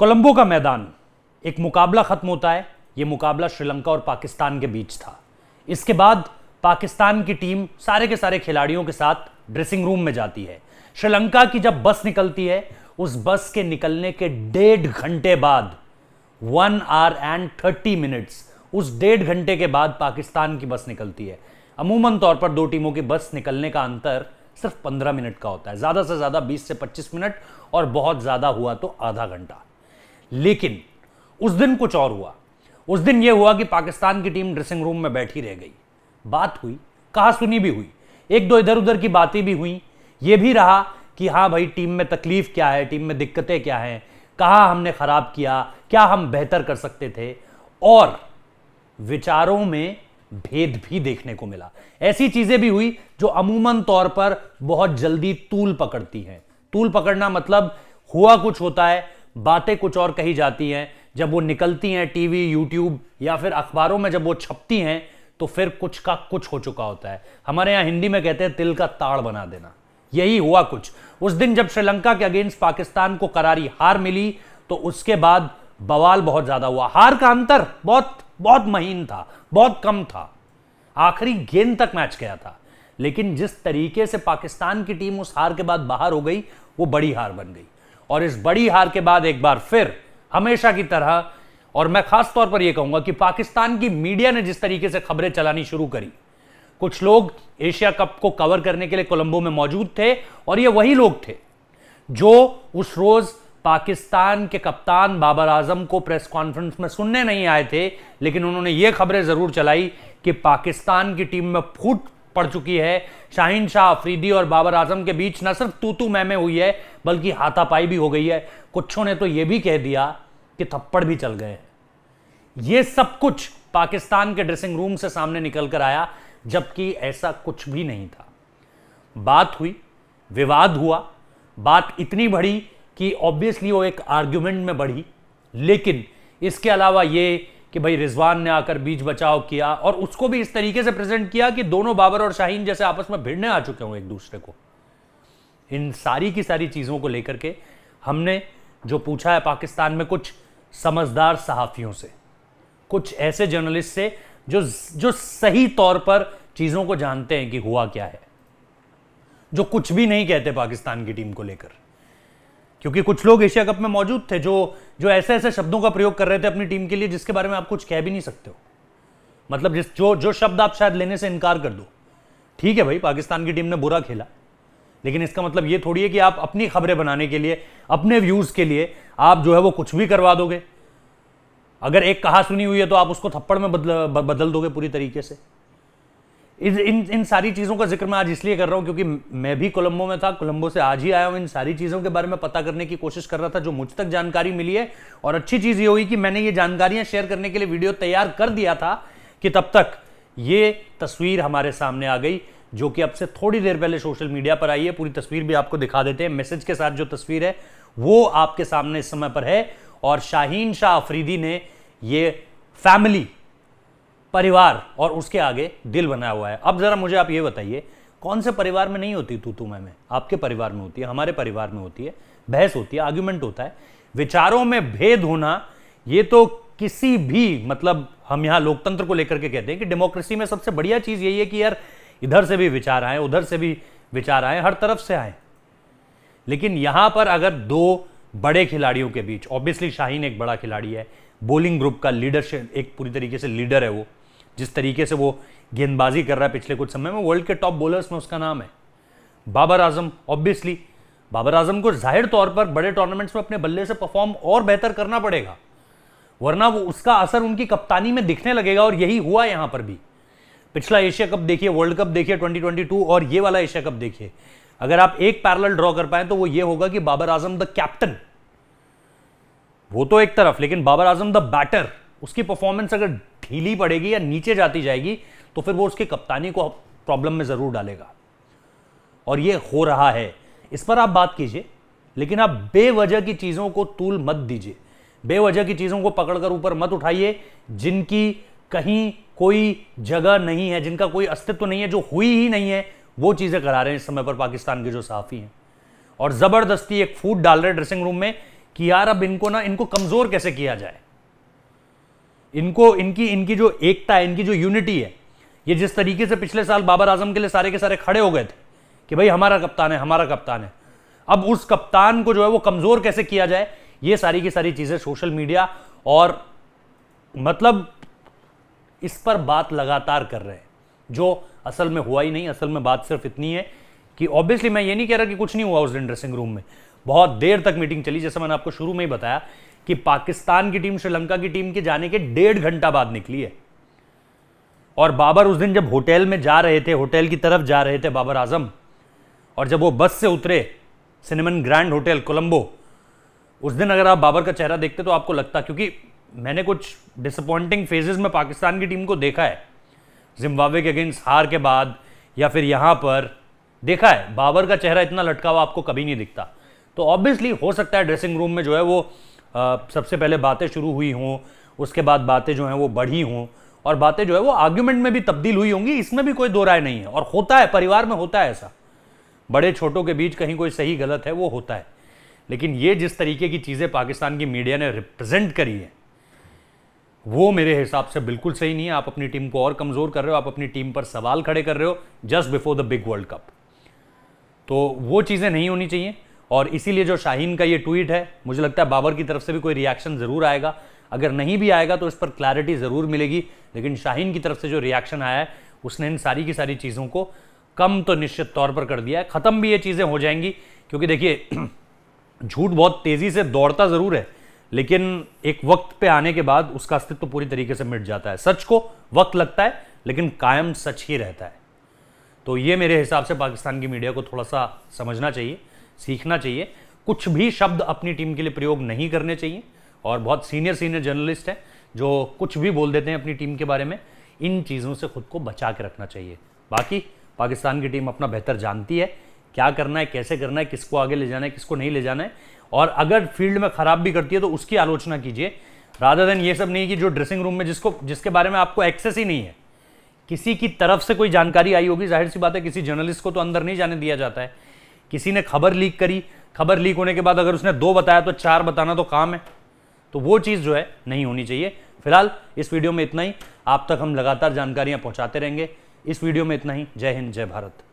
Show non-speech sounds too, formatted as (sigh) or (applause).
कोलंबो का मैदान एक मुकाबला ख़त्म होता है ये मुकाबला श्रीलंका और पाकिस्तान के बीच था इसके बाद पाकिस्तान की टीम सारे के सारे खिलाड़ियों के साथ ड्रेसिंग रूम में जाती है श्रीलंका की जब बस निकलती है उस बस के निकलने के डेढ़ घंटे बाद one hour and thirty minutes उस डेढ़ घंटे के बाद पाकिस्तान की बस निकलती है अमूमन तौर पर दो टीमों की बस निकलने का अंतर सिर्फ पंद्रह मिनट का होता है ज़्यादा से ज़्यादा बीस से पच्चीस मिनट और बहुत ज़्यादा हुआ तो आधा घंटा लेकिन उस दिन कुछ और हुआ उस दिन यह हुआ कि पाकिस्तान की टीम ड्रेसिंग रूम में बैठी रह गई बात हुई कहा सुनी भी हुई एक दो इधर उधर की बातें भी हुई यह भी रहा कि हाँ भाई टीम में तकलीफ क्या है टीम में दिक्कतें क्या हैं कहा हमने ख़राब किया क्या हम बेहतर कर सकते थे और विचारों में भेद भी देखने को मिला ऐसी चीज़ें भी हुई जो अमूमन तौर पर बहुत जल्दी तूल पकड़ती हैं तूल पकड़ना मतलब हुआ कुछ होता है बातें कुछ और कही जाती हैं जब वो निकलती हैं टीवी यूट्यूब या फिर अखबारों में जब वो छपती हैं तो फिर कुछ का कुछ हो चुका होता है हमारे यहाँ हिंदी में कहते हैं तिल का ताड़ बना देना यही हुआ कुछ उस दिन जब श्रीलंका के अगेंस्ट पाकिस्तान को करारी हार मिली तो उसके बाद बवाल बहुत ज्यादा हुआ हार का अंतर बहुत बहुत महीन था बहुत कम था आखिरी गेंद तक मैच गया था लेकिन जिस तरीके से पाकिस्तान की टीम उस हार के बाद बाहर हो गई वो बड़ी हार बन गई और इस बड़ी हार के बाद एक बार फिर हमेशा की तरह और मैं खास तौर पर यह कहूंगा कि पाकिस्तान की मीडिया ने जिस तरीके से खबरें चलानी शुरू करी कुछ लोग एशिया कप को कवर करने के लिए कोलंबो में मौजूद थे और ये वही लोग थे जो उस रोज पाकिस्तान के कप्तान बाबर आजम को प्रेस कॉन्फ्रेंस में सुनने नहीं आए थे लेकिन उन्होंने ये खबरें जरूर चलाई कि पाकिस्तान की टीम में फूट पड़ चुकी है शाहिन शाह अफरीदी और बाबर आजम के बीच न सिर्फ तू तू मैमे हुई है बल्कि हाथापाई भी हो गई है कुछों ने तो यह भी कह दिया कि थप्पड़ भी चल गए ये सब कुछ पाकिस्तान के ड्रेसिंग रूम से सामने निकल कर आया जबकि ऐसा कुछ भी नहीं था बात हुई विवाद हुआ बात इतनी बढ़ी कि ऑब्वियसली वो एक आर्ग्यूमेंट में बढ़ी लेकिन इसके अलावा ये कि भाई रिजवान ने आकर बीच बचाव किया और उसको भी इस तरीके से प्रेजेंट किया कि दोनों बाबर और शाहीन जैसे आपस में भिड़ने आ चुके हों एक दूसरे को इन सारी की सारी चीज़ों को लेकर के हमने जो पूछा है पाकिस्तान में कुछ समझदार सहाफ़ियों से कुछ ऐसे जर्नलिस्ट से जो जो सही तौर पर चीज़ों को जानते हैं कि हुआ क्या है जो कुछ भी नहीं कहते पाकिस्तान की टीम को लेकर क्योंकि कुछ लोग एशिया कप में मौजूद थे जो जो ऐसे ऐसे शब्दों का प्रयोग कर रहे थे अपनी टीम के लिए जिसके बारे में आप कुछ कह भी नहीं सकते हो मतलब जिस जो जो शब्द आप शायद लेने से इनकार कर दो ठीक है भाई पाकिस्तान की टीम ने बुरा खेला लेकिन इसका मतलब ये थोड़ी है कि आप अपनी खबरें बनाने के लिए अपने व्यूज़ के लिए आप जो है वो कुछ भी करवा दोगे अगर एक कहा सुनी हुई है तो आप उसको थप्पड़ में बदल बदल दोगे पूरी तरीके से इन इन सारी चीज़ों का जिक्र मैं आज इसलिए कर रहा हूँ क्योंकि मैं भी कोलंबो में था कोलंबो से आज ही आया हूँ इन सारी चीज़ों के बारे में पता करने की कोशिश कर रहा था जो मुझ तक जानकारी मिली है और अच्छी चीज़ ये हुई कि मैंने ये जानकारियाँ शेयर करने के लिए वीडियो तैयार कर दिया था कि तब तक ये तस्वीर हमारे सामने आ गई जो कि अब से थोड़ी देर पहले सोशल मीडिया पर आई है पूरी तस्वीर भी आपको दिखा देते हैं मैसेज के साथ जो तस्वीर है वो आपके सामने इस समय पर है और शाहीन शाह अफरीदी ने ये फैमिली परिवार और उसके आगे दिल बना हुआ है अब ज़रा मुझे आप ये बताइए कौन से परिवार में नहीं होती तू तू मैं मैं आपके परिवार में होती है हमारे परिवार में होती है बहस होती है आर्ग्यूमेंट होता है विचारों में भेद होना ये तो किसी भी मतलब हम यहाँ लोकतंत्र को लेकर के कहते हैं कि डेमोक्रेसी में सबसे बढ़िया चीज़ यही है कि यार इधर से भी विचार आए उधर से भी विचार आए हर तरफ से आए लेकिन यहाँ पर अगर दो बड़े खिलाड़ियों के बीच ऑब्वियसली शाहीन एक बड़ा खिलाड़ी है बोलिंग ग्रुप का लीडरशिप एक पूरी तरीके से लीडर है वो जिस तरीके से वो गेंदबाजी कर रहा है पिछले कुछ समय में वर्ल्ड के टॉप बॉलर्स में उसका नाम है बाबर आजम ऑब्वियसली बाबर आजम को जाहिर तौर पर बड़े टूर्नामेंट्स में अपने बल्ले से परफॉर्म और बेहतर करना पड़ेगा वरना वो उसका असर उनकी कप्तानी में दिखने लगेगा और यही हुआ यहां पर भी पिछला एशिया कप देखिए वर्ल्ड कप देखिए 2022 और ये वाला एशिया कप देखिए अगर आप एक पैरल ड्रॉ कर पाए तो वो ये होगा कि बाबर आजम द कैप्टन वो तो एक तरफ लेकिन बाबर आजम द बैटर उसकी परफॉर्मेंस अगर ढीली पड़ेगी या नीचे जाती जाएगी तो फिर वो उसकी कप्तानी को प्रॉब्लम में ज़रूर डालेगा और ये हो रहा है इस पर आप बात कीजिए लेकिन आप बेवजह की चीज़ों को तूल मत दीजिए बेवजह की चीज़ों को पकड़कर ऊपर मत उठाइए जिनकी कहीं कोई जगह नहीं है जिनका कोई अस्तित्व नहीं है जो हुई ही नहीं है वो चीज़ें करा रहे हैं इस समय पर पाकिस्तान के जो सहाफ़ी हैं और ज़बरदस्ती एक फूट डाल रहे ड्रेसिंग रूम में कि यार अब इनको ना इनको कमज़ोर कैसे किया जाए इनको इनकी इनकी जो एकता है इनकी जो यूनिटी है ये जिस तरीके से पिछले साल बाबर आजम के लिए सारे के सारे खड़े हो गए थे कि भाई हमारा कप्तान है हमारा कप्तान है अब उस कप्तान को जो है वो कमज़ोर कैसे किया जाए ये सारी की सारी चीज़ें सोशल मीडिया और मतलब इस पर बात लगातार कर रहे हैं जो असल में हुआ ही नहीं असल में बात सिर्फ इतनी है कि ऑब्वियसली मैं ये नहीं कह रहा कि कुछ नहीं हुआ उस दिन ड्रेसिंग रूम में बहुत देर तक मीटिंग चली जैसे मैंने आपको शुरू में ही बताया कि पाकिस्तान की टीम श्रीलंका की टीम के जाने के डेढ़ घंटा बाद निकली है और बाबर उस दिन जब होटल में जा रहे थे होटल की तरफ जा रहे थे बाबर आजम और जब वो बस से उतरे सिनेमन ग्रैंड होटल कोलंबो उस दिन अगर आप बाबर का चेहरा देखते तो आपको लगता क्योंकि मैंने कुछ डिसअपॉइंटिंग फेजेस में पाकिस्तान की टीम को देखा है जिम्बाब्वे के अगेंस्ट हार के बाद या फिर यहां पर देखा है बाबर का चेहरा इतना लटका हुआ आपको कभी नहीं दिखता तो ऑब्वियसली हो सकता है ड्रेसिंग रूम में जो है वो सबसे पहले बातें शुरू हुई हों उसके बाद बातें जो हैं वो बढ़ी हों और बातें जो है वो आर्ग्यूमेंट में भी तब्दील हुई होंगी इसमें भी कोई दो राय नहीं है और होता है परिवार में होता है ऐसा बड़े छोटों के बीच कहीं कोई सही गलत है वो होता है लेकिन ये जिस तरीके की चीज़ें पाकिस्तान की मीडिया ने रिप्रेजेंट करी है वो मेरे हिसाब से बिल्कुल सही नहीं है आप अपनी टीम को और कमज़ोर कर रहे हो आप अपनी टीम पर सवाल खड़े कर रहे हो just before the big World Cup तो वो चीज़ें नहीं होनी चाहिए और इसीलिए जो शाहीन का ये ट्वीट है मुझे लगता है बाबर की तरफ से भी कोई रिएक्शन ज़रूर आएगा अगर नहीं भी आएगा तो इस पर क्लैरिटी ज़रूर मिलेगी लेकिन शाहीन की तरफ से जो रिएक्शन आया है उसने इन सारी की सारी चीज़ों को कम तो निश्चित तौर पर कर दिया है ख़त्म भी ये चीज़ें हो जाएंगी क्योंकि देखिए (clears throat) झूठ बहुत तेज़ी से दौड़ता ज़रूर है लेकिन एक वक्त पे आने के बाद उसका अस्तित्व तो पूरी तरीके से मिट जाता है सच को वक्त लगता है लेकिन कायम सच ही रहता है तो ये मेरे हिसाब से पाकिस्तान की मीडिया को थोड़ा सा समझना चाहिए सीखना चाहिए कुछ भी शब्द अपनी टीम के लिए प्रयोग नहीं करने चाहिए और बहुत सीनियर सीनियर जर्नलिस्ट हैं जो कुछ भी बोल देते हैं अपनी टीम के बारे में इन चीज़ों से खुद को बचा के रखना चाहिए बाकी पाकिस्तान की टीम अपना बेहतर जानती है क्या करना है कैसे करना है किसको आगे ले जाना है किसको नहीं ले जाना है और अगर फील्ड में ख़राब भी करती है तो उसकी आलोचना कीजिए राधा देन ये सब नहीं कि जो ड्रेसिंग रूम में जिसको जिसके बारे में आपको एक्सेस ही नहीं है किसी की तरफ से कोई जानकारी आई होगी जाहिर सी बात है किसी जर्नलिस्ट को तो अंदर नहीं जाने दिया जाता है किसी ने खबर लीक करी खबर लीक होने के बाद अगर उसने दो बताया तो चार बताना तो काम है तो वो चीज़ जो है नहीं होनी चाहिए फिलहाल इस वीडियो में इतना ही आप तक हम लगातार जानकारियाँ पहुँचाते रहेंगे इस वीडियो में इतना ही जय हिंद जय भारत